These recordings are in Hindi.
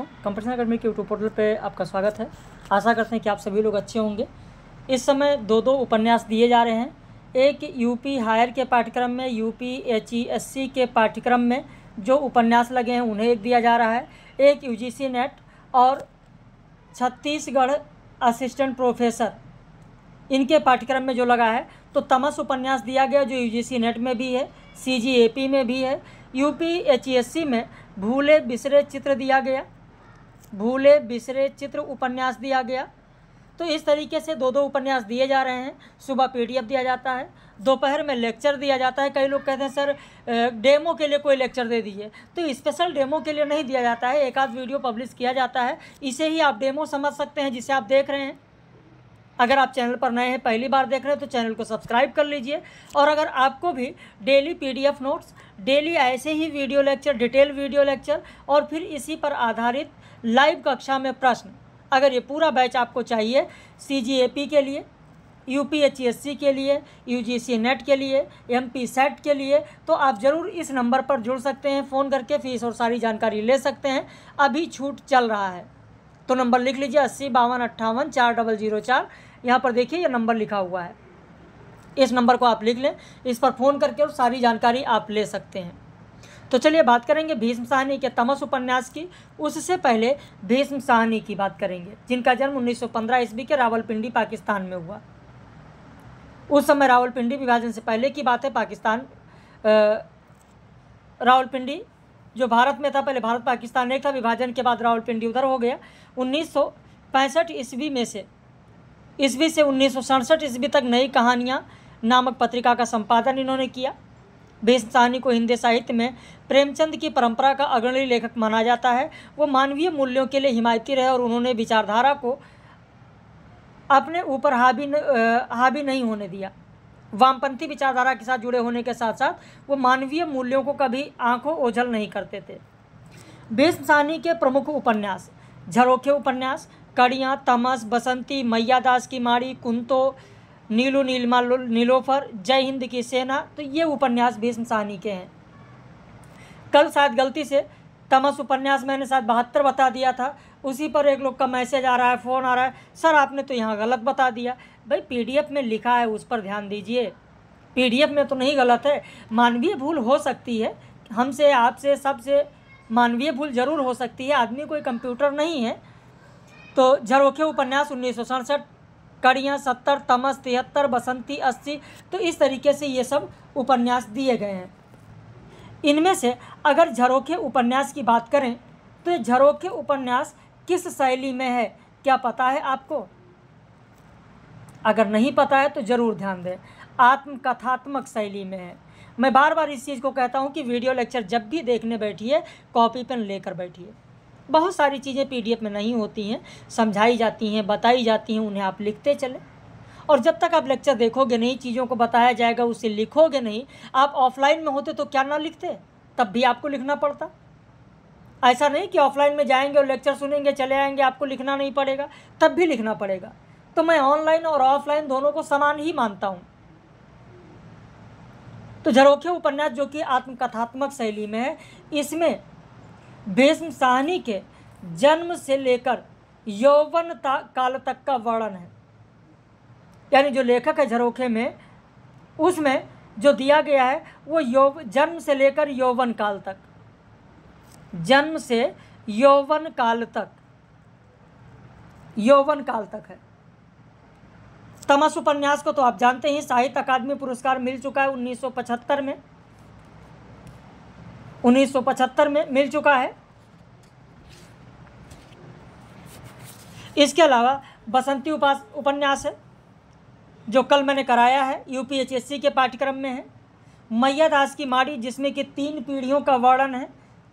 दोस्तों कंपटीशन अकेडमी के यूट्यूब पोर्टल पे आपका स्वागत है आशा करते हैं कि आप सभी लोग अच्छे होंगे इस समय दो दो उपन्यास दिए जा रहे हैं एक यूपी हायर के पाठ्यक्रम में यूपी एच ई के पाठ्यक्रम में जो उपन्यास लगे हैं उन्हें एक दिया जा रहा है एक यू नेट और छत्तीसगढ़ असिस्टेंट प्रोफेसर इनके पाठ्यक्रम में जो लगा है तो तमस उपन्यास दिया गया जो यू नेट में भी है सी में भी है यूपी एच e में भूले बिसरे चित्र दिया गया भूले बिसरे चित्र उपन्यास दिया गया तो इस तरीके से दो दो उपन्यास दिए जा रहे हैं सुबह पीडीएफ दिया जाता है दोपहर में लेक्चर दिया जाता है कई लोग कहते हैं सर डेमो के लिए कोई लेक्चर दे दीजिए तो स्पेशल डेमो के लिए नहीं दिया जाता है एक आध वीडियो पब्लिश किया जाता है इसे ही आप डेमो समझ सकते हैं जिसे आप देख रहे हैं अगर आप चैनल पर नए हैं पहली बार देख रहे हैं तो चैनल को सब्सक्राइब कर लीजिए और अगर आपको भी डेली पी नोट्स डेली ऐसे ही video lecture detail video lecture और फिर इसी पर आधारित लाइव कक्षा में प्रश्न अगर ये पूरा बैच आपको चाहिए सी के लिए यू के लिए यू नेट के लिए एम सेट के लिए तो आप ज़रूर इस नंबर पर जुड़ सकते हैं फ़ोन करके फ़ीस और सारी जानकारी ले सकते हैं अभी छूट चल रहा है तो नंबर लिख लीजिए अस्सी बावन अट्ठावन चार डबल जीरो चार यहाँ पर देखिए यह नंबर लिखा हुआ है इस नंबर को आप लिख लें इस पर फ़ोन करके और सारी जानकारी आप ले सकते हैं तो चलिए बात करेंगे भीष्म साहनी के तमस उपन्यास की उससे पहले भीष्म साहनी की बात करेंगे जिनका जन्म 1915 ईस्वी के रावलपिंडी पाकिस्तान में हुआ उस समय रावलपिंडी विभाजन से पहले की बात है पाकिस्तान रावलपिंडी जो भारत में था पहले भारत पाकिस्तान एक था विभाजन के बाद रावलपिंडी उधर हो गया उन्नीस ईस्वी में से ईस्वी से उन्नीस ईस्वी तक नई कहानियाँ नामक पत्रिका का संपादन इन्होंने किया भेषसानी को हिंदी साहित्य में प्रेमचंद की परंपरा का अग्रणी लेखक माना जाता है वो मानवीय मूल्यों के लिए हिमायती रहे और उन्होंने विचारधारा को अपने ऊपर हावी न, हावी नहीं होने दिया वामपंथी विचारधारा के साथ जुड़े होने के साथ साथ वो मानवीय मूल्यों को कभी आंखों ओझल नहीं करते थे बेससानी के प्रमुख उपन्यास झरोखे उपन्यास कड़ियाँ तमस बसंती मैयादास की माड़ी कुंतो नीलू नीलमा नीलोफर जय हिंद की सेना तो ये उपन्यास भीष्म सहनी के हैं कल शायद गलती से तमस उपन्यास मैंने शायद बहत्तर बता दिया था उसी पर एक लोग का मैसेज आ रहा है फ़ोन आ रहा है सर आपने तो यहाँ गलत बता दिया भाई पीडीएफ में लिखा है उस पर ध्यान दीजिए पीडीएफ में तो नहीं गलत है मानवीय भूल हो सकती है हमसे आपसे सबसे मानवीय भूल ज़रूर हो सकती है आदमी कोई कंप्यूटर नहीं है तो झरोखे उपन्यास उन्नीस सौ सड़सठ कड़ियाँ सत्तर तमस तिहत्तर बसंती अस्सी तो इस तरीके से ये सब उपन्यास दिए गए हैं इनमें से अगर झरोखे उपन्यास की बात करें तो ये झरोखे उपन्यास किस शैली में है क्या पता है आपको अगर नहीं पता है तो ज़रूर ध्यान दें आत्मकथात्मक शैली में है मैं बार बार इस चीज़ को कहता हूँ कि वीडियो लेक्चर जब भी देखने बैठिए कॉपी पेन लेकर बैठिए बहुत सारी चीज़ें पीडीएफ में नहीं होती हैं समझाई जाती हैं बताई जाती हैं उन्हें आप लिखते चलें और जब तक आप लेक्चर देखोगे नहीं चीज़ों को बताया जाएगा उसे लिखोगे नहीं आप ऑफलाइन में होते तो क्या ना लिखते तब भी आपको लिखना पड़ता ऐसा नहीं कि ऑफलाइन में जाएंगे और लेक्चर सुनेंगे चले आएंगे आपको लिखना नहीं पड़ेगा तब भी लिखना पड़ेगा तो मैं ऑनलाइन और ऑफलाइन दोनों को समान ही मानता हूँ तो झरोखे उपन्यास जो कि आत्मकथात्मक शैली में है इसमें भीष्म साहनी के जन्म से लेकर यौवन काल तक का वर्णन है यानी जो लेखक है झरोखे में उसमें जो दिया गया है वो यौव जन्म से लेकर यौवन काल तक जन्म से यौवन काल तक यौवन काल तक है तमस उपन्यास को तो आप जानते ही साहित्य अकादमी पुरस्कार मिल चुका है 1975 में 1975 में मिल चुका है इसके अलावा बसंती उपास उपन्यास है जो कल मैंने कराया है यूपीएचएससी के पाठ्यक्रम में है मैया दास की माड़ी जिसमें कि तीन पीढ़ियों का वर्णन है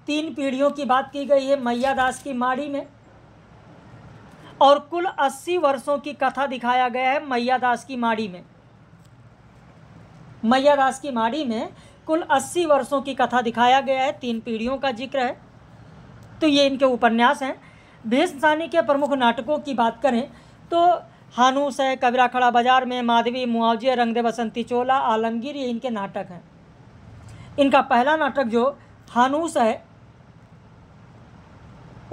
तीन पीढ़ियों की बात की गई है मैया दास की माड़ी में और कुल अस्सी वर्षों की कथा दिखाया गया है मैया दास की माड़ी में मैया दास की माड़ी में कुल अस्सी वर्षों की कथा दिखाया गया है तीन पीढ़ियों का जिक्र है तो ये इनके उपन्यास हैं भेषजानी के प्रमुख नाटकों की बात करें तो हानूस है कबीरा खड़ा बाजार में माधवी मुआवजे रंगदे बसंती चोला आलमगीर ये इनके नाटक हैं इनका पहला नाटक जो हानूस है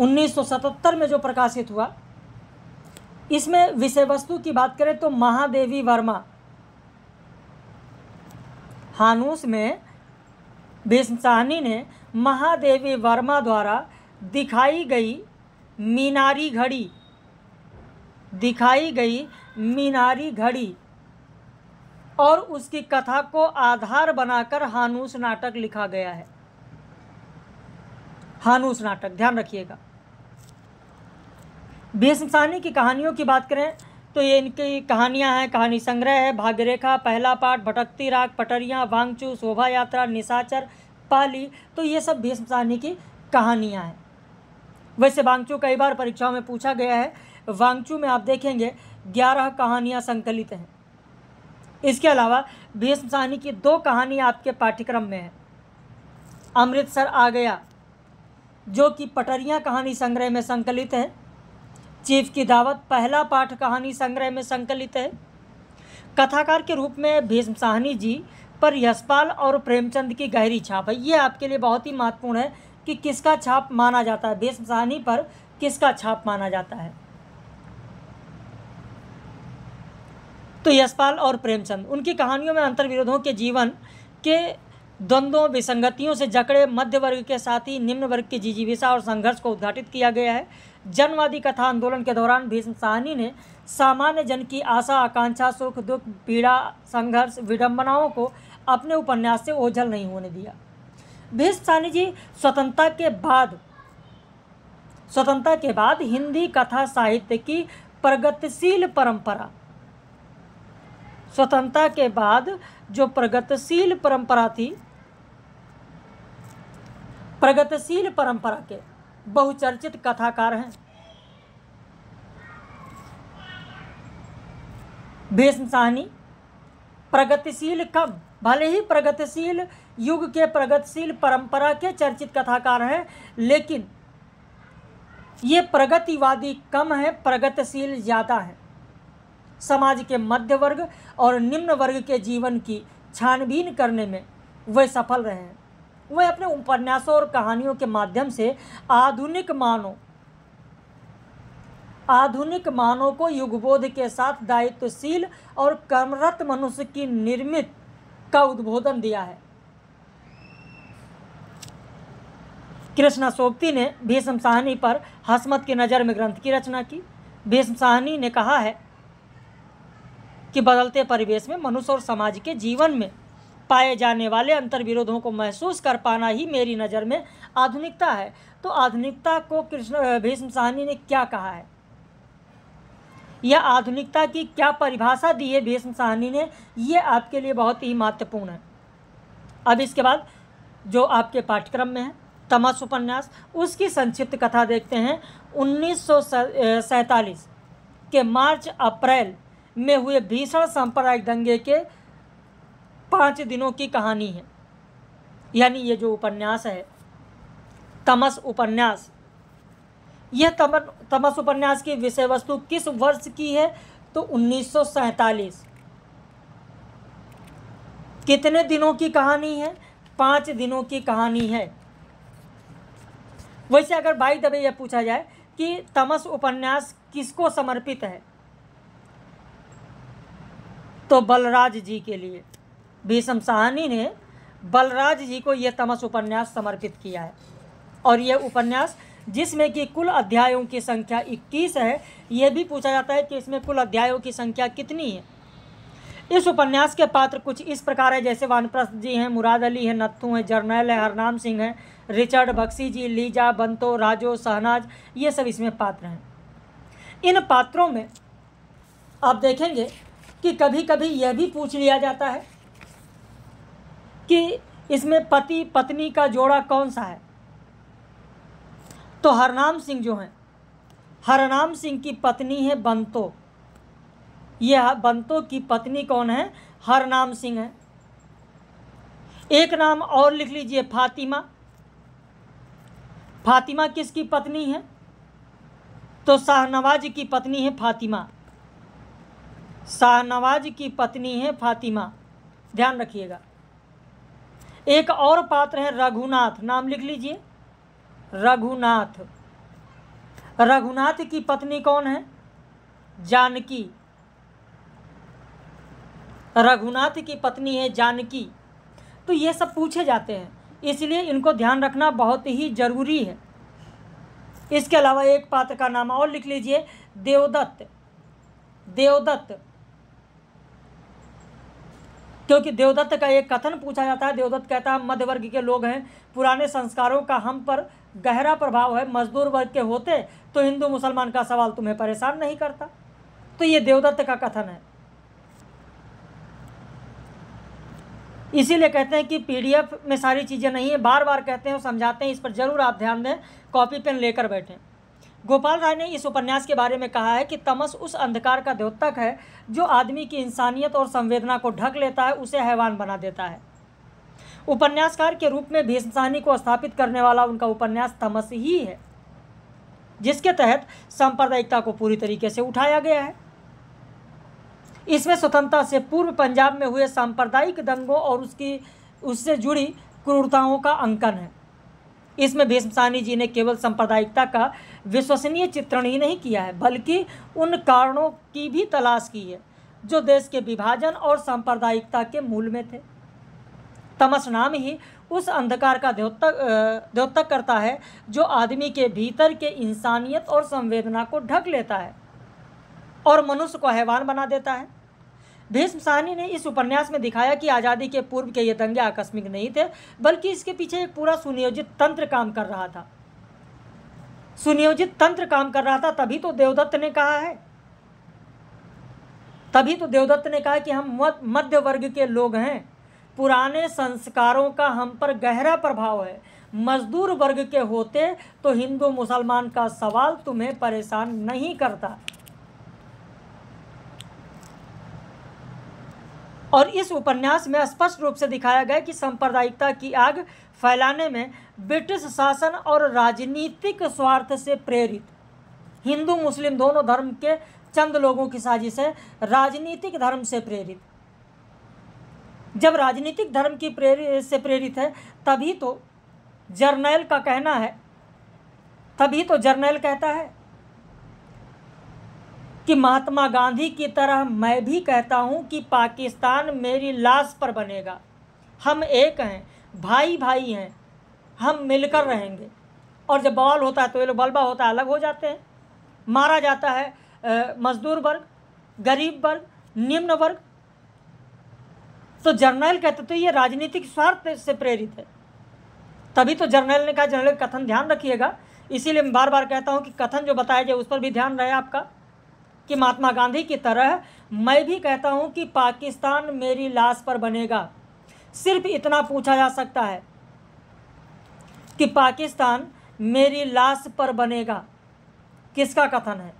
1977 में जो प्रकाशित हुआ इसमें विषय वस्तु की बात करें तो महादेवी वर्मा हानूस में बेसहानी ने महादेवी वर्मा द्वारा दिखाई गई मीनारी घड़ी दिखाई गई मीनारी घड़ी और उसकी कथा को आधार बनाकर हानूस नाटक लिखा गया है हानूस नाटक ध्यान रखिएगा भीष्मसानी की कहानियों की बात करें तो ये इनकी कहानियां हैं कहानी संग्रह है भाग्यरेखा पहला पाठ भटकती राग पटरियाँ वांगचू शोभा यात्रा निशाचर पाली तो ये सब भीष्मसानी की कहानियाँ हैं वैसे वांगचू कई बार परीक्षाओं में पूछा गया है वांगचू में आप देखेंगे ग्यारह कहानियाँ संकलित हैं इसके अलावा भीष्म साहनी की दो कहानी आपके पाठ्यक्रम में है अमृतसर आ गया जो कि पटरिया कहानी संग्रह में संकलित है चीफ की दावत पहला पाठ कहानी संग्रह में संकलित है कथाकार के रूप में भीष्म साहनी जी पर यशपाल और प्रेमचंद की गहरी छाप है ये आपके लिए बहुत ही महत्वपूर्ण है कि किसका छाप माना जाता है देश पर किसका छाप माना जाता है तो यशपाल और प्रेमचंद उनकी कहानियों में अंतर्विरोधों के जीवन के द्वंद्वों विसंगतियों से जकड़े मध्य वर्ग के साथ ही निम्न वर्ग की जिजीविषा और संघर्ष को उद्घाटित किया गया है जनवादी कथा आंदोलन के दौरान भीष्म साहनी ने सामान्य जन की आशा आकांक्षा सुख दुख पीड़ा संघर्ष विडंबनाओं को अपने उपन्यास से ओझल नहीं होने दिया भीष्म सानी जी स्वतंत्रता के बाद स्वतंत्रता के बाद हिंदी कथा साहित्य की प्रगतिशील परंपरा स्वतंत्रता के बाद जो प्रगतिशील परंपरा थी प्रगतिशील परंपरा के बहुचर्चित कथाकार हैं भीष्म साहनी प्रगतिशील कम भले ही प्रगतिशील युग के प्रगतिशील परंपरा के चर्चित कथाकार हैं लेकिन ये प्रगतिवादी कम है प्रगतिशील ज़्यादा हैं समाज के मध्य वर्ग और निम्न वर्ग के जीवन की छानबीन करने में वे सफल रहे हैं वे अपने उपन्यासों और कहानियों के माध्यम से आधुनिक मानों आधुनिक मानव को युगबोध के साथ दायित्वशील और कर्मरत मनुष्य की निर्मित का उद्बोधन दिया है कृष्णा सोपती ने भीष्म साहनी पर हसमत की नज़र में ग्रंथ की रचना की भीष्म साहनी ने कहा है कि बदलते परिवेश में मनुष्य और समाज के जीवन में पाए जाने वाले अंतर्विरोधों को महसूस कर पाना ही मेरी नज़र में आधुनिकता है तो आधुनिकता को कृष्ण भीष्म साहनी ने क्या कहा है या आधुनिकता की क्या परिभाषा दी है भीष्म साहनी ने ये आपके लिए बहुत ही महत्वपूर्ण है अब इसके बाद जो आपके पाठ्यक्रम में है तमस उपन्यास उसकी संक्षिप्त कथा देखते हैं उन्नीस के मार्च अप्रैल में हुए भीषण सांप्रदायिक दंगे के पाँच दिनों की कहानी है यानी ये जो उपन्यास है तमस उपन्यास यह तमस उपन्यास की विषय वस्तु किस वर्ष की है तो उन्नीस कितने दिनों की कहानी है पाँच दिनों की कहानी है वैसे अगर बाई दबे यह पूछा जाए कि तमस उपन्यास किसको समर्पित है तो बलराज जी के लिए भीषम साहनी ने बलराज जी को यह तमस उपन्यास समर्पित किया है और यह उपन्यास जिसमें कि कुल अध्यायों की संख्या इक्कीस है यह भी पूछा जाता है कि इसमें कुल अध्यायों की संख्या कितनी है इस उपन्यास के पात्र कुछ इस प्रकार है जैसे वानप्रस्थ जी हैं मुराद अली हैं नत्थू हैं जर्नैल है हरनाम सिंह हैं रिचर्ड बक्सी जी लीजा बंतो राजो सहनाज ये सब इसमें पात्र हैं इन पात्रों में आप देखेंगे कि कभी कभी यह भी पूछ लिया जाता है कि इसमें पति पत्नी का जोड़ा कौन सा है तो हरनाम सिंह जो हैं हरनाम सिंह की पत्नी है बंतो यह हाँ, बंतो की पत्नी कौन है हरनाम सिंह है एक नाम और लिख लीजिए फातिमा फातिमा किसकी पत्नी है तो शाहनवाज की पत्नी है फातिमा शाहनवाज की पत्नी है फातिमा ध्यान रखिएगा एक और पात्र है रघुनाथ नाम लिख लीजिए रघुनाथ रघुनाथ की पत्नी कौन है जानकी रघुनाथ की पत्नी है जानकी तो ये सब पूछे जाते हैं इसलिए इनको ध्यान रखना बहुत ही जरूरी है इसके अलावा एक पात्र का नाम और लिख लीजिए देवदत्त देवदत्त क्योंकि देवदत्त का एक कथन पूछा जाता है देवदत्त कहता है मध्यवर्ग के लोग हैं पुराने संस्कारों का हम पर गहरा प्रभाव है मजदूर वर्ग के होते तो हिंदू मुसलमान का सवाल तुम्हें परेशान नहीं करता तो ये देवदत्त का कथन है इसीलिए कहते हैं कि पीडीएफ में सारी चीज़ें नहीं है बार बार कहते हैं और समझाते हैं इस पर ज़रूर आप ध्यान दें कॉपी पेन लेकर बैठें गोपाल राय ने इस उपन्यास के बारे में कहा है कि तमस उस अंधकार का द्योतक है जो आदमी की इंसानियत और संवेदना को ढक लेता है उसे हैवान बना देता है उपन्यासकार के रूप में भीषणसानी को स्थापित करने वाला उनका उपन्यास तमस ही है जिसके तहत सांप्रदायिकता को पूरी तरीके से उठाया गया है इसमें स्वतंत्रता से पूर्व पंजाब में हुए सांप्रदायिक दंगों और उसकी उससे जुड़ी क्रूरताओं का अंकन है इसमें भीष्मसानी जी ने केवल सांप्रदायिकता का विश्वसनीय चित्रण ही नहीं किया है बल्कि उन कारणों की भी तलाश की है जो देश के विभाजन और सांप्रदायिकता के मूल में थे तमस नाम ही उस अंधकार का द्योतक द्योतक करता है जो आदमी के भीतर के इंसानियत और संवेदना को ढक लेता है और मनुष्य को हैवान बना देता है भीष्म साहनी ने इस उपन्यास में दिखाया कि आज़ादी के पूर्व के ये दंगे आकस्मिक नहीं थे बल्कि इसके पीछे एक पूरा सुनियोजित तंत्र काम कर रहा था सुनियोजित तंत्र काम कर रहा था तभी तो देवदत्त ने कहा है तभी तो देवदत्त ने कहा कि हम मध्य वर्ग के लोग हैं पुराने संस्कारों का हम पर गहरा प्रभाव है मजदूर वर्ग के होते तो हिंदू मुसलमान का सवाल तुम्हें परेशान नहीं करता और इस उपन्यास में स्पष्ट रूप से दिखाया गया कि सांप्रदायिकता की आग फैलाने में ब्रिटिश शासन और राजनीतिक स्वार्थ से प्रेरित हिंदू मुस्लिम दोनों धर्म के चंद लोगों की साजिश है राजनीतिक धर्म से प्रेरित जब राजनीतिक धर्म की प्रेरित से प्रेरित है तभी तो जर्नैल का कहना है तभी तो जर्नैल कहता है कि महात्मा गांधी की तरह मैं भी कहता हूं कि पाकिस्तान मेरी लाश पर बनेगा हम एक हैं भाई भाई हैं हम मिलकर रहेंगे और जब बवाल होता है तो ये लोग बलबा होता है अलग हो जाते हैं मारा जाता है मज़दूर वर्ग गरीब वर्ग निम्न वर्ग तो जर्नल कहते थे तो ये राजनीतिक स्वार्थ से प्रेरित है तभी तो जर्नल ने कहा जर्नल कथन ध्यान रखिएगा इसीलिए मैं बार बार कहता हूँ कि कथन जो बताया जाए उस पर भी ध्यान रहे आपका कि महात्मा गांधी की तरह मैं भी कहता हूँ कि पाकिस्तान मेरी लाश पर बनेगा सिर्फ इतना पूछा जा सकता है कि पाकिस्तान मेरी लाश पर बनेगा किसका कथन है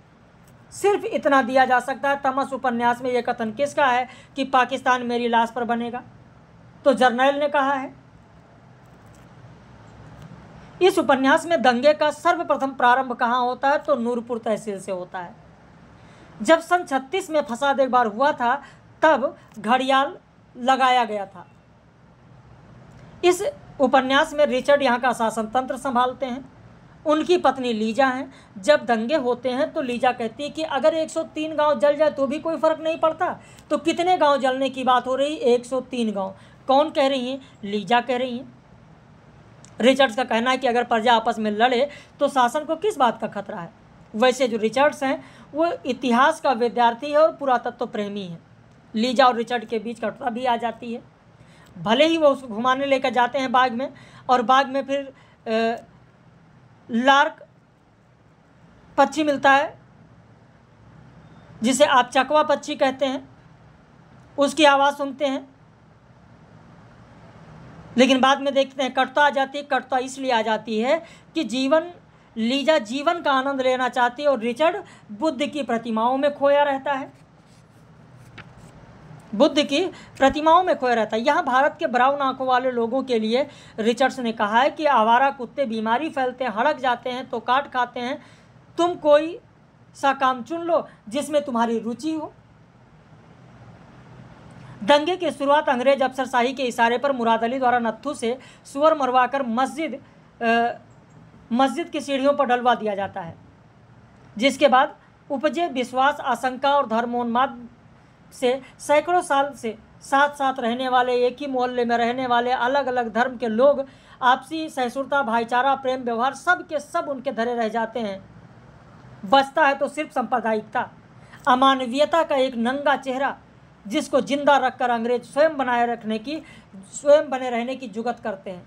सिर्फ इतना दिया जा सकता है तमस उपन्यास में यह कथन किसका है कि पाकिस्तान मेरी लाश पर बनेगा तो जर्नैल ने कहा है इस उपन्यास में दंगे का सर्वप्रथम प्रारंभ कहाँ होता है तो नूरपुर तहसील से होता है जब सन छत्तीस में फसाद एक बार हुआ था तब घड़ियाल लगाया गया था इस उपन्यास में रिचर्ड यहाँ का शासन तंत्र संभालते हैं उनकी पत्नी लीजा हैं जब दंगे होते हैं तो लीजा कहती है कि अगर 103 गांव जल जाए तो भी कोई फ़र्क नहीं पड़ता तो कितने गांव जलने की बात हो रही है 103 गांव कौन कह रही हैं लीजा कह रही हैं रिचर्ड्स का कहना है कि अगर प्रजा आपस में लड़े तो शासन को किस बात का खतरा है वैसे जो रिचर्ड्स हैं वो इतिहास का विद्यार्थी है और पुरातत्व तो प्रेमी है लीजा और रिचर्ड के बीच कटरा भी आ जाती है भले ही वो उसको घुमाने लेकर जाते हैं बाग में और बाग में फिर लार्क पक्षी मिलता है जिसे आप चकवा पक्षी कहते हैं उसकी आवाज़ सुनते हैं लेकिन बाद में देखते हैं कटता आ जाती है कटता इसलिए आ जाती है कि जीवन लीजा जीवन का आनंद लेना चाहती है और रिचर्ड बुद्ध की प्रतिमाओं में खोया रहता है बुद्ध की प्रतिमाओं में खोए रहता है यहाँ भारत के ब्राउन आंखों वाले लोगों के लिए रिचर्ड्स ने कहा है कि आवारा कुत्ते बीमारी फैलते हैं हड़क जाते हैं तो काट खाते हैं तुम कोई सा काम चुन लो जिसमें तुम्हारी रुचि हो दंगे की शुरुआत अंग्रेज अफसरशाही के इशारे पर मुराद अली द्वारा नत्थू से सुअर मरवाकर मस्जिद मस्जिद की सीढ़ियों पर डलवा दिया जाता है जिसके बाद उपजे विश्वास आशंका और धर्मोन्माद से सैकड़ों साल से साथ साथ रहने वाले एक ही मोहल्ले में रहने वाले अलग अलग धर्म के लोग आपसी सहसुरता भाईचारा प्रेम व्यवहार सब के सब उनके धरे रह जाते हैं बचता है तो सिर्फ सांप्रदायिकता अमानवीयता का एक नंगा चेहरा जिसको जिंदा रखकर अंग्रेज स्वयं बनाए रखने की स्वयं बने रहने की जुगत करते हैं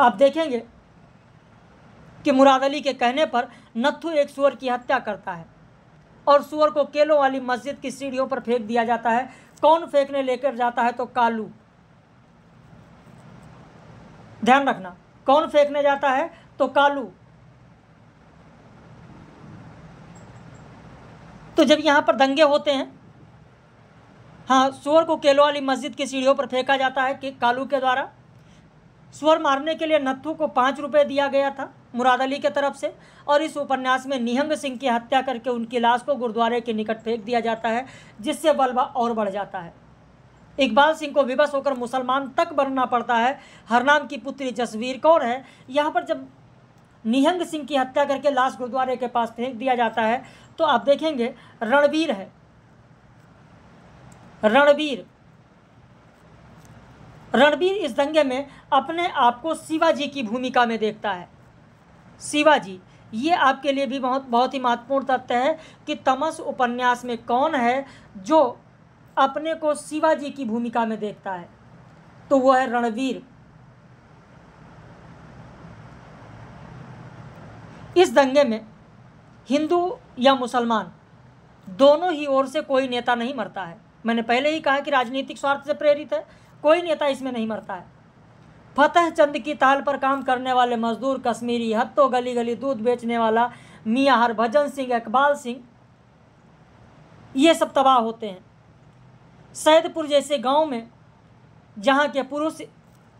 आप देखेंगे कि मुराद अली के कहने पर नत्थु एक सुअर की हत्या करता है और सुअर को केलों वाली मस्जिद की सीढ़ियों पर फेंक दिया जाता है कौन फेंकने लेकर जाता है तो कालू ध्यान रखना कौन फेंकने जाता है तो कालू तो जब यहां पर दंगे होते हैं हाँ सुअर को केलो वाली मस्जिद की सीढ़ियों पर फेंका जाता है कि कालू के द्वारा सुअर मारने के लिए नत्थू को पाँच रुपए दिया गया था मुराद अली के तरफ से और इस उपन्यास में निहंग सिंह की हत्या करके उनकी लाश को गुरुद्वारे के निकट फेंक दिया जाता है जिससे बलवा और बढ़ जाता है इकबाल सिंह को विवश होकर मुसलमान तक बनना पड़ता है हरनाम की पुत्री जसवीर कौर है यहाँ पर जब निहंग सिंह की हत्या करके लाश गुरुद्वारे के पास फेंक दिया जाता है तो आप देखेंगे रणवीर है रणवीर रणवीर इस दंगे में अपने आप को शिवाजी की भूमिका में देखता है शिवाजी ये आपके लिए भी बहुत बहुत ही महत्वपूर्ण तथ्य है कि तमस उपन्यास में कौन है जो अपने को शिवाजी की भूमिका में देखता है तो वो है रणवीर इस दंगे में हिंदू या मुसलमान दोनों ही ओर से कोई नेता नहीं मरता है मैंने पहले ही कहा कि राजनीतिक स्वार्थ से प्रेरित है कोई नेता इसमें नहीं मरता है फतेह चंद की ताल पर काम करने वाले मजदूर कश्मीरी हत्तो गली गली दूध बेचने वाला मियाँ हरभजन सिंह इकबाल सिंह ये सब तबाह होते हैं सैदपुर जैसे गांव में जहां के पुरुष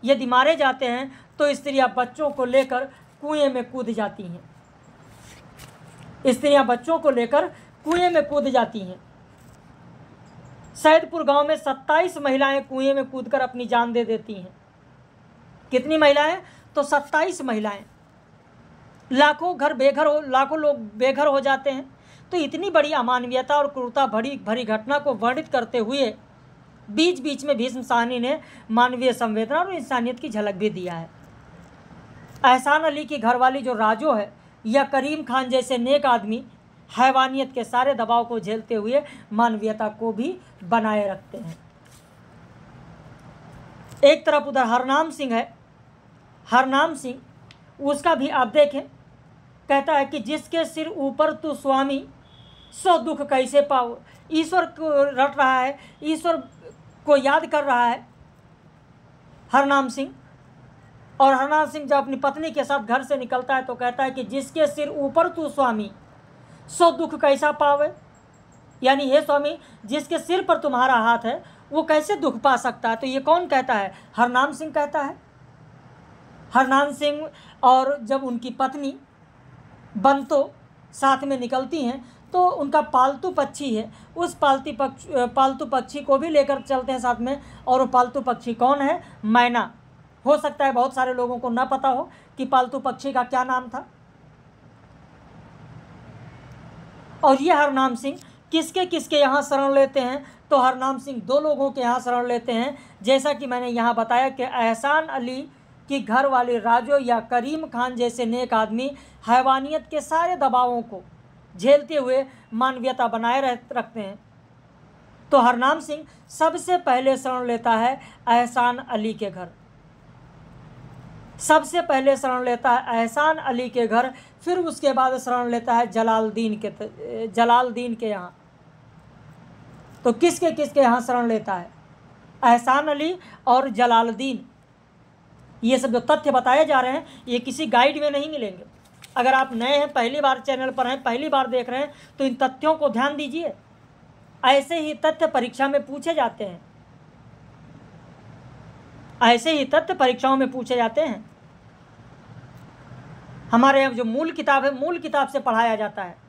यदि मारे जाते हैं तो स्त्रियां बच्चों को लेकर कुएं में कूद जाती हैं स्त्रियां बच्चों को लेकर कुएं में कूद जाती हैं सैदपुर गांव में 27 महिलाएं कुएं में कूदकर अपनी जान दे देती हैं कितनी महिलाएं तो सत्ताईस महिलाएं लाखों घर बेघर हो लाखों लोग बेघर हो जाते हैं तो इतनी बड़ी अमानवीयता और क्रूरता भरी भरी घटना को वर्णित करते हुए बीच बीच में भीष्म साहनी ने मानवीय संवेदना और इंसानियत की झलक भी दिया है एहसान अली की घरवाली जो राजो है या करीम खान जैसे नेक आदमी हैवानियत के सारे दबाव को झेलते हुए मानवीयता को भी बनाए रखते हैं एक तरफ उधर हरनाम सिंह है हरनाम सिंह उसका भी आप देखें कहता है कि जिसके सिर ऊपर तू स्वामी सो दुख कैसे पाओ ईश्वर को रट रहा है ईश्वर को याद कर रहा है हरनाम सिंह और हरनाम सिंह जब अपनी पत्नी के साथ घर से निकलता है तो कहता है कि जिसके सिर ऊपर तू स्वामी सो दुख कैसा पावे यानी हे स्वामी जिसके सिर पर तुम्हारा हाथ है वो कैसे दुख पा सकता है तो ये कौन कहता है हरनाम सिंह कहता है हरनाम सिंह और जब उनकी पत्नी बंतो साथ में निकलती हैं तो उनका पालतू पक्षी है उस पालती पक्ष पालतू पक्षी को भी लेकर चलते हैं साथ में और वो पालतू पक्षी कौन है मैना हो सकता है बहुत सारे लोगों को ना पता हो कि पालतू पक्षी का क्या नाम था और ये हरनाम सिंह किसके किसके यहाँ शरण लेते हैं तो हरनाम सिंह दो लोगों के यहाँ शरण लेते हैं जैसा कि मैंने यहाँ बताया कि एहसान अली कि घर वाले राजो या करीम खान जैसे नेक आदमी हैवानियत के सारे दबावों को झेलते हुए मानवीयता बनाए रह रखते हैं तो हरनाम सिंह सबसे पहले शरण लेता है एहसान अली के घर सबसे पहले शरण लेता है एहसान अली के घर फिर उसके बाद शरण लेता है जलालुद्दीन के जलालुद्दीन के यहाँ तो किसके किसके यहाँ शरण लेता है एहसान अली और जलालद्दीन ये सब जो तथ्य बताए जा रहे हैं ये किसी गाइड में नहीं मिलेंगे अगर आप नए हैं पहली बार चैनल पर हैं पहली बार देख रहे हैं तो इन तथ्यों को ध्यान दीजिए ऐसे ही तथ्य परीक्षा में पूछे जाते हैं ऐसे ही तथ्य परीक्षाओं में पूछे जाते हैं हमारे यहाँ जो मूल किताब है मूल किताब से पढ़ाया जाता है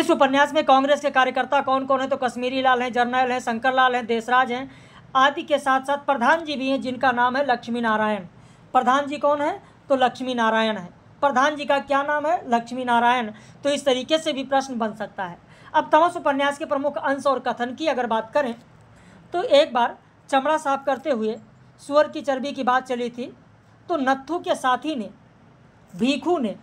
इस उपन्यास में कांग्रेस के कार्यकर्ता कौन कौन है तो कश्मीरी लाल हैं जर्नैल हैं शंकर लाल हैं देशराज हैं आदि के साथ साथ प्रधान जी भी हैं जिनका नाम है लक्ष्मी नारायण प्रधान जी कौन है तो लक्ष्मी नारायण है प्रधान जी का क्या नाम है लक्ष्मी नारायण तो इस तरीके से भी प्रश्न बन सकता है अब तमस उपन्यास के प्रमुख अंश और कथन की अगर बात करें तो एक बार चमड़ा साफ करते हुए सुअर की चर्बी की बात चली थी तो नत्थू के साथी ने भीखू ने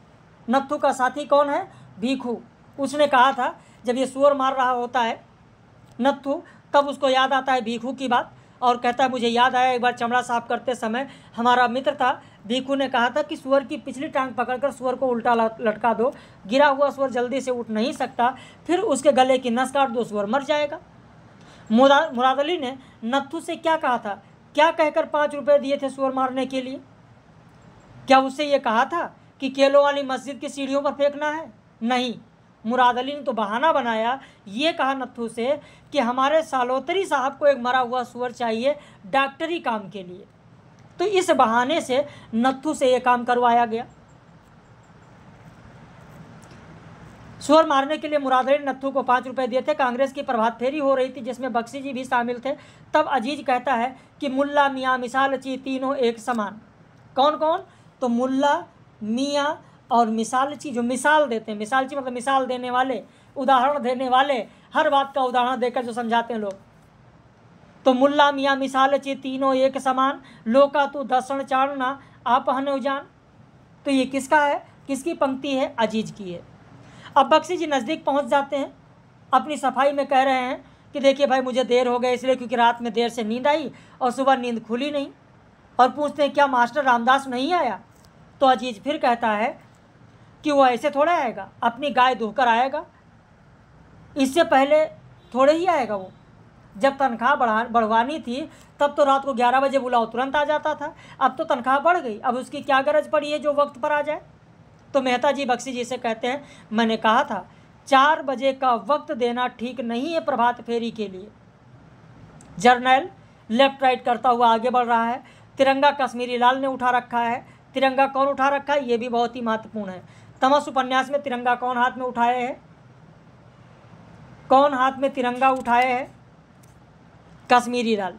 नत्थू का साथी कौन है भीखू उसने कहा था जब ये सुअर मार रहा होता है नत्थू तब उसको याद आता है भीखू की बात और कहता है मुझे याद आया एक बार चमड़ा साफ करते समय हमारा मित्र था भीखू ने कहा था कि सुअर की पिछली टांग पकड़कर सुअर को उल्टा लटका दो गिरा हुआ सुअर जल्दी से उठ नहीं सकता फिर उसके गले की नस काट दो सुअर मर जाएगा मुराद अली ने नत्थू से क्या कहा था क्या कहकर पाँच रुपये दिए थे सुअर मारने के लिए क्या उससे ये कहा था कि केलों वाली मस्जिद की सीढ़ियों पर फेंकना है नहीं मुराद अली ने तो बहाना बनाया ये कहा नत्थू से कि हमारे सालोतरी साहब को एक मरा हुआ सुअर चाहिए डॉक्टरी काम के लिए तो इस बहाने से नत्थू से ये काम करवाया गया सुअर मारने के लिए मुरादरी नत्थू को पाँच रुपए दिए थे कांग्रेस की प्रभात फेरी हो रही थी जिसमें बक्सी जी भी शामिल थे तब अजीज कहता है कि मुल्ला मियाँ मिसाल ची तीनों एक समान कौन कौन तो मुल्ला मियाँ और मिसालची जो मिसाल देते हैं मिसालची मतलब मिसाल देने वाले उदाहरण देने वाले हर बात का उदाहरण देकर जो समझाते हैं लोग तो मुल्ला मियाँ मिसालची तीनों एक समान लोका तू दसण चाड़ना आप आपहन उजान तो ये किसका है किसकी पंक्ति है अजीज की है अब बख्शी जी नज़दीक पहुँच जाते हैं अपनी सफाई में कह रहे हैं कि देखिए भाई मुझे देर हो गया इसलिए क्योंकि रात में देर से नींद आई और सुबह नींद खुली नहीं और पूछते हैं क्या मास्टर रामदास नहीं आया तो अजीज फिर कहता है कि वो ऐसे थोड़ा आएगा अपनी गाय दुहकर आएगा इससे पहले थोड़े ही आएगा वो जब तनख्वाह बढ़ा बढ़वानी थी तब तो रात को ग्यारह बजे बुलाओ तुरंत आ जाता था अब तो तनख्वाह बढ़ गई अब उसकी क्या गरज पड़ी है जो वक्त पर आ जाए तो मेहता जी बख्शी जी से कहते हैं मैंने कहा था चार बजे का वक्त देना ठीक नहीं है प्रभात फेरी के लिए जर्नल लेफ्ट राइट करता हुआ आगे बढ़ रहा है तिरंगा कश्मीरी लाल ने उठा रखा है तिरंगा कौन उठा रखा है ये भी बहुत ही महत्वपूर्ण है तमस उपन्यास में तिरंगा कौन हाथ में उठाए है कौन हाथ में तिरंगा उठाए है कश्मीरी लाल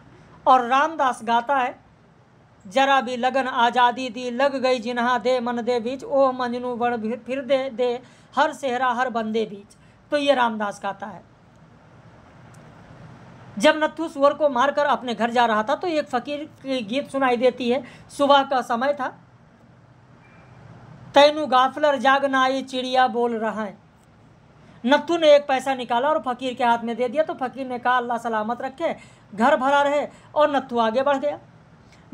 और रामदास गाता है जरा भी लगन आज़ादी दी लग गई जिन्हा दे मन दे बीच ओह मंजनू बड़ फिर दे दे हर सेहरा हर बंदे बीच तो ये रामदास गाता है जब नथु सुअर को मारकर अपने घर जा रहा था तो एक फकीर की गीत सुनाई देती है सुबह का समय था तैनू गाफलर जागना आई चिड़िया बोल रहा है नत्थु ने एक पैसा निकाला और फकीर के हाथ में दे दिया तो फकीर ने कहा अल्लाह सलामत रखे घर भरा रहे और नत्थु आगे बढ़ गया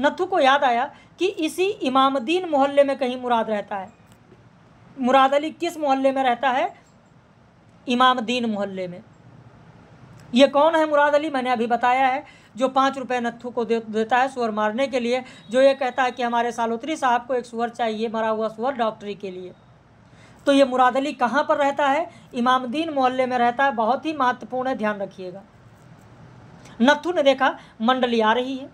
नत्थु को याद आया कि इसी इमामद्दीन मोहल्ले में कहीं मुराद रहता है मुराद अली किस मोहल्ले में रहता है इमामद्दीन मोहल्ले में ये कौन है मुराद अली मैंने अभी बताया है जो पाँच रुपये नत्थू को दे, देता है सुअर मारने के लिए जो ये कहता है कि हमारे सालोत्री साहब को एक सुअर चाहिए मरा हुआ सुअर डॉक्टरी के लिए तो ये मुरादली कहाँ पर रहता है इमामदीन मोहल्ले में रहता है बहुत ही महत्वपूर्ण है ध्यान रखिएगा नत्थू ने देखा मंडली आ रही है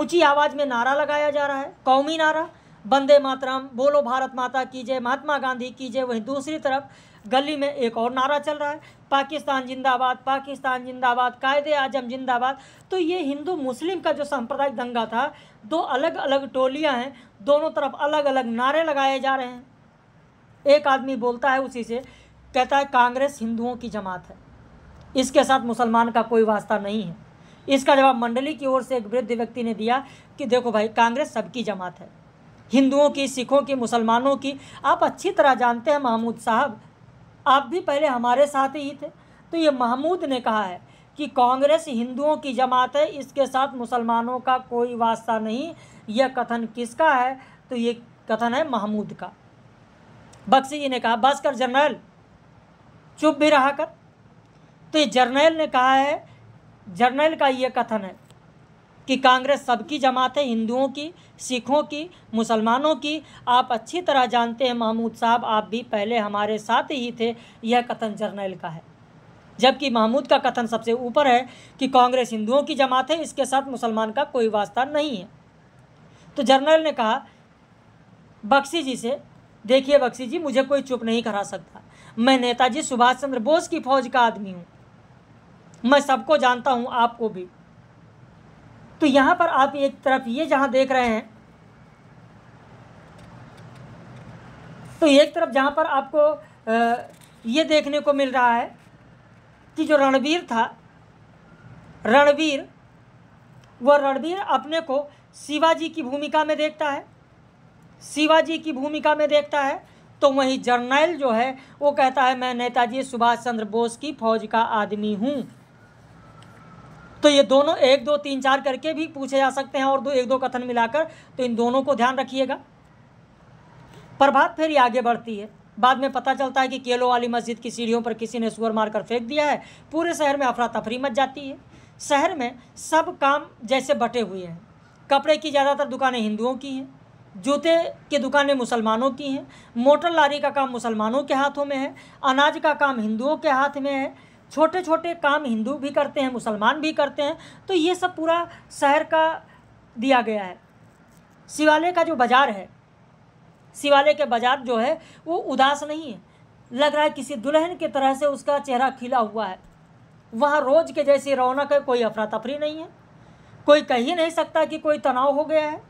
ऊंची आवाज़ में नारा लगाया जा रहा है कौमी नारा बंदे मातरम बोलो भारत माता की जय महात्मा गांधी की जय वहीं दूसरी तरफ गली में एक और नारा चल रहा है पाकिस्तान जिंदाबाद पाकिस्तान जिंदाबाद कायदे आजम जिंदाबाद तो ये हिंदू मुस्लिम का जो सांप्रदायिक दंगा था दो अलग अलग टोलियाँ हैं दोनों तरफ अलग अलग नारे लगाए जा रहे हैं एक आदमी बोलता है उसी से कहता है कांग्रेस हिंदुओं की जमात है इसके साथ मुसलमान का कोई वास्ता नहीं है इसका जवाब मंडली की ओर से एक वृद्ध व्यक्ति ने दिया कि देखो भाई कांग्रेस सबकी जमात है हिंदुओं की सिखों की मुसलमानों की आप अच्छी तरह जानते हैं महमूद साहब आप भी पहले हमारे साथ ही थे तो ये महमूद ने कहा है कि कांग्रेस हिंदुओं की जमात है इसके साथ मुसलमानों का कोई वास्ता नहीं यह कथन किसका है तो ये कथन है महमूद का बख्शी जी ने कहा बस कर जर्नल चुप भी रहा कर तो ये जर्नल ने कहा है जर्नल का ये कथन है कि कांग्रेस सबकी जमात है हिंदुओं की सिखों की मुसलमानों की आप अच्छी तरह जानते हैं महमूद साहब आप भी पहले हमारे साथ ही थे यह कथन जर्नल का है जबकि महमूद का कथन सबसे ऊपर है कि कांग्रेस हिंदुओं की जमात है इसके साथ मुसलमान का कोई वास्ता नहीं है तो जर्नल ने कहा बख्शी जी से देखिए बख्शी जी मुझे कोई चुप नहीं करा सकता मैं नेताजी सुभाष चंद्र बोस की फौज का आदमी हूँ मैं सबको जानता हूँ आपको भी तो यहाँ पर आप एक तरफ ये जहाँ देख रहे हैं तो एक तरफ जहाँ पर आपको ये देखने को मिल रहा है कि जो रणवीर था रणवीर वह रणवीर अपने को शिवाजी की भूमिका में देखता है शिवाजी की भूमिका में देखता है तो वहीं जर्नैल जो है वो कहता है मैं नेताजी सुभाष चंद्र बोस की फौज का आदमी हूँ तो ये दोनों एक दो तीन चार करके भी पूछे जा सकते हैं और दो एक दो कथन मिलाकर तो इन दोनों को ध्यान रखिएगा प्रभात फेरी आगे बढ़ती है बाद में पता चलता है कि केलो वाली मस्जिद की सीढ़ियों पर किसी ने सुअर मारकर फेंक दिया है पूरे शहर में अफरा तफरी मच जाती है शहर में सब काम जैसे बटे हुए हैं कपड़े की ज़्यादातर दुकानें हिंदुओं की हैं जूते की दुकानें मुसलमानों की हैं मोटर लारी का काम मुसलमानों के हाथों में है अनाज का काम हिंदुओं के हाथ में है छोटे छोटे काम हिंदू भी करते हैं मुसलमान भी करते हैं तो ये सब पूरा शहर का दिया गया है शिवालय का जो बाज़ार है शिवालय के बाज़ार जो है वो उदास नहीं है लग रहा है किसी दुल्हन की तरह से उसका चेहरा खिला हुआ है वहाँ रोज़ के जैसी रौनक है कोई अफरा तफरी नहीं है कोई कह ही नहीं सकता कि कोई तनाव हो गया है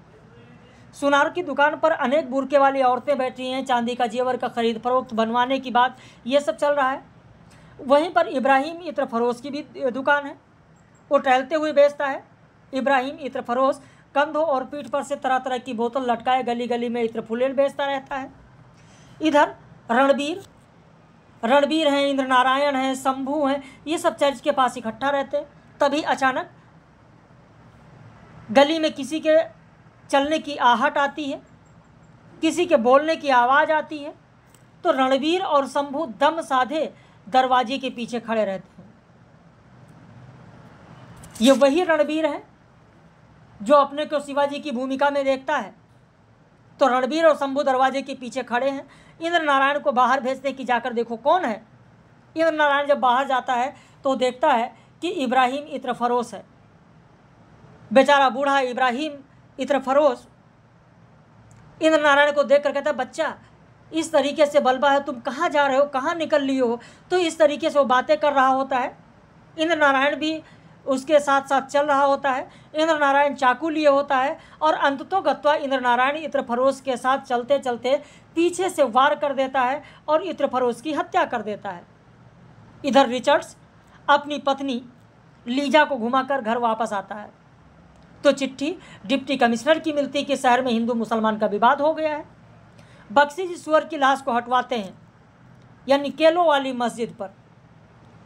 सुनार की दुकान पर अनेक बुरके वाली औरतें बैठी हैं चांदी का जेवर का खरीद फरोख्त बनवाने की बात ये सब चल रहा है वहीं पर इब्राहिम इत्र फरोश की भी दुकान है वो टहलते हुए बेचता है इब्राहिम इत्र फरोश कंधों और पीठ पर से तरह तरह की बोतल लटकाए गली गली में इत्र फुलेल बेचता रहता है इधर रणबीर रणबीर हैं इंद्र नारायण हैं शंभू हैं ये सब चर्च के पास इकट्ठा रहते हैं तभी अचानक गली में किसी के चलने की आहट आती है किसी के बोलने की आवाज़ आती है तो रणबीर और शंभू दम साधे दरवाजे के पीछे खड़े रहते हैं ये वही रणबीर है जो अपने को शिवाजी की भूमिका में देखता है तो रणबीर और शंभु दरवाजे के पीछे खड़े हैं इंद्र नारायण को बाहर भेजते कि जाकर देखो कौन है इंद्र नारायण जब बाहर जाता है तो देखता है कि इब्राहिम इत्र फरोश है बेचारा बूढ़ा इब्राहिम इत्र फरोश इंद्र नारायण को देख कर कहता है बच्चा इस तरीके से बलबा है तुम कहाँ जा रहे हो कहाँ निकल लिए हो तो इस तरीके से वो बातें कर रहा होता है इंद्र नारायण भी उसके साथ साथ चल रहा होता है इंद्र नारायण चाकू लिए होता है और अंततो गत्वा इंद्र नारायण इत्र फरोश के साथ चलते चलते पीछे से वार कर देता है और इत्र फरोश की हत्या कर देता है इधर रिचर्ड्स अपनी पत्नी लीजा को घुमाकर घर वापस आता है तो चिट्ठी डिप्टी कमिश्नर की मिलती कि शहर में हिंदू मुसलमान का विवाद हो गया है बख्शी जी सुअर की लाश को हटवाते हैं यानी केलो वाली मस्जिद पर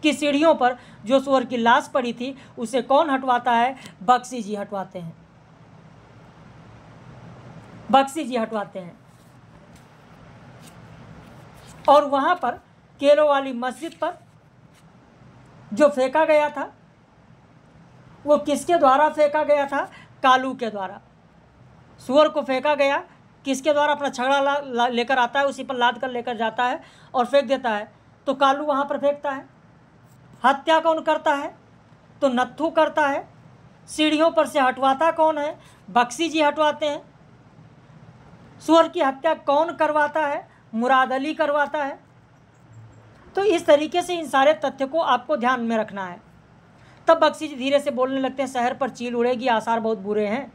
की सीढ़ियों पर जो सुअर की लाश पड़ी थी उसे कौन हटवाता है बख्शी जी हटवाते हैं बख्शी जी हटवाते हैं और वहाँ पर केलो वाली मस्जिद पर जो फेंका गया था वो किसके द्वारा फेंका गया था कालू के द्वारा सुअर को फेंका गया किसके द्वारा अपना छगड़ा ला लेकर आता है उसी पर लाद कर लेकर जाता है और फेंक देता है तो कालू वहाँ पर फेंकता है हत्या कौन करता है तो नत्थू करता है सीढ़ियों पर से हटवाता कौन है बक्सी जी हटवाते हैं सुअर की हत्या कौन करवाता है मुराद अली करवाता है तो इस तरीके से इन सारे तथ्य को आपको ध्यान में रखना है तब बक्सी जी धीरे से बोलने लगते हैं शहर पर चील उड़ेगी आसार बहुत बुरे हैं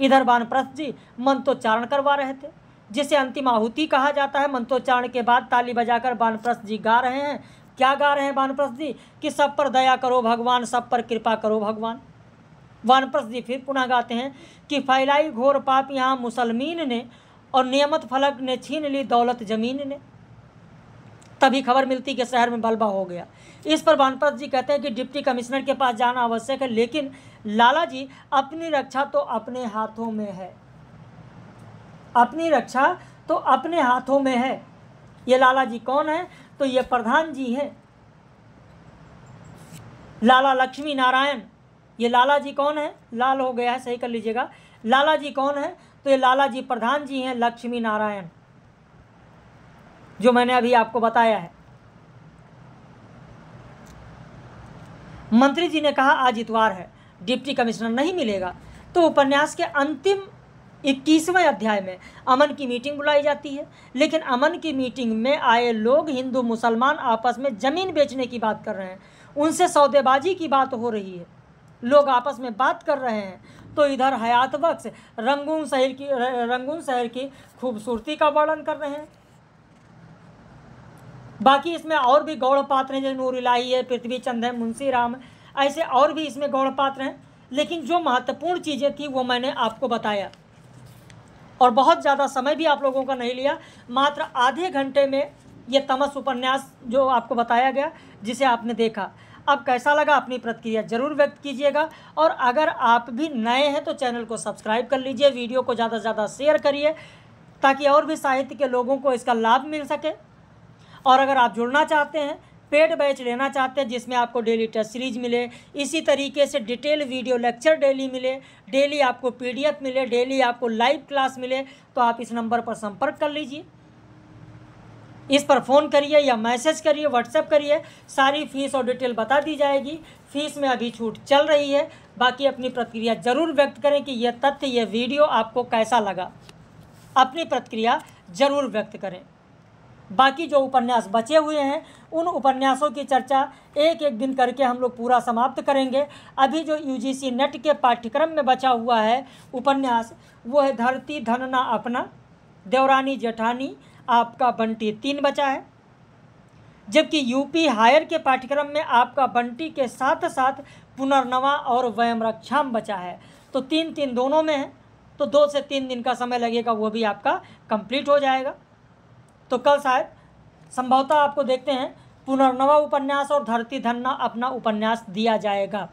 इधर वानप्रस्थ जी मंत्रोच्चारण करवा रहे थे जिसे अंतिम आहुति कहा जाता है मंत्रोच्चारण के बाद ताली बजाकर वानप्रस्थ जी गा रहे हैं क्या गा रहे हैं वानप्रस्थ जी कि सब पर दया करो भगवान सब पर कृपा करो भगवान वानप्रस्थ जी फिर पुनः गाते हैं कि फैलाई घोर पाप यहाँ मुसलमीन ने और नियमत फलक ने छीन ली दौलत जमीन ने तभी खबर मिलती कि शहर में बलबा हो गया इस पर भानपत जी कहते हैं कि डिप्टी कमिश्नर के पास जाना आवश्यक है लेकिन लाला जी अपनी रक्षा तो अपने हाथों में है अपनी रक्षा तो अपने हाथों में है ये लाला जी कौन है तो ये प्रधान जी हैं लाला लक्ष्मी नारायण ये लाला जी कौन है लाल हो गया है सही कर लीजिएगा लाला जी कौन है तो ये लाला जी प्रधान जी हैं लक्ष्मी नारायण जो मैंने अभी आपको बताया है मंत्री जी ने कहा आज इतवार है डिप्टी कमिश्नर नहीं मिलेगा तो उपन्यास के अंतिम इक्कीसवें अध्याय में अमन की मीटिंग बुलाई जाती है लेकिन अमन की मीटिंग में आए लोग हिंदू मुसलमान आपस में ज़मीन बेचने की बात कर रहे हैं उनसे सौदेबाजी की बात हो रही है लोग आपस में बात कर रहे हैं तो इधर हयात बख्श रंगून शहर की रंगून शहर की खूबसूरती का वर्णन कर रहे हैं बाकी इसमें और भी गौड़ पात्र हैं जैसे नूर इलाही है पृथ्वी चंद है मुंशी राम ऐसे और भी इसमें गौड़ पात्र हैं लेकिन जो महत्वपूर्ण चीज़ें थी वो मैंने आपको बताया और बहुत ज़्यादा समय भी आप लोगों का नहीं लिया मात्र आधे घंटे में ये तमस उपन्यास जो आपको बताया गया जिसे आपने देखा अब कैसा लगा अपनी प्रतिक्रिया जरूर व्यक्त कीजिएगा और अगर आप भी नए हैं तो चैनल को सब्सक्राइब कर लीजिए वीडियो को ज़्यादा से ज़्यादा शेयर करिए ताकि और भी साहित्य के लोगों को इसका लाभ मिल सके और अगर आप जुड़ना चाहते हैं पेड बैच लेना चाहते हैं जिसमें आपको डेली टेस्ट सीरीज मिले इसी तरीके से डिटेल वीडियो लेक्चर डेली मिले डेली आपको पीडीएफ मिले डेली आपको लाइव क्लास मिले तो आप इस नंबर पर संपर्क कर लीजिए इस पर फ़ोन करिए या मैसेज करिए व्हाट्सएप करिए सारी फ़ीस और डिटेल बता दी जाएगी फ़ीस में अभी छूट चल रही है बाकी अपनी प्रतिक्रिया ज़रूर व्यक्त करें कि यह तथ्य यह वीडियो आपको कैसा लगा अपनी प्रतिक्रिया ज़रूर व्यक्त करें बाकी जो उपन्यास बचे हुए हैं उन उपन्यासों की चर्चा एक एक दिन करके हम लोग पूरा समाप्त करेंगे अभी जो यूजीसी नेट के पाठ्यक्रम में बचा हुआ है उपन्यास वो है धरती धनना अपना देवरानी जेठानी आपका बंटी तीन बचा है जबकि यूपी हायर के पाठ्यक्रम में आपका बंटी के साथ साथ पुनर्नवा और रक्षा बचा है तो तीन तीन दोनों में है तो दो से तीन दिन का समय लगेगा वो भी आपका कंप्लीट हो जाएगा तो कल शायद संभवतः आपको देखते हैं पुनर्नवा उपन्यास और धरती धन्ना अपना उपन्यास दिया जाएगा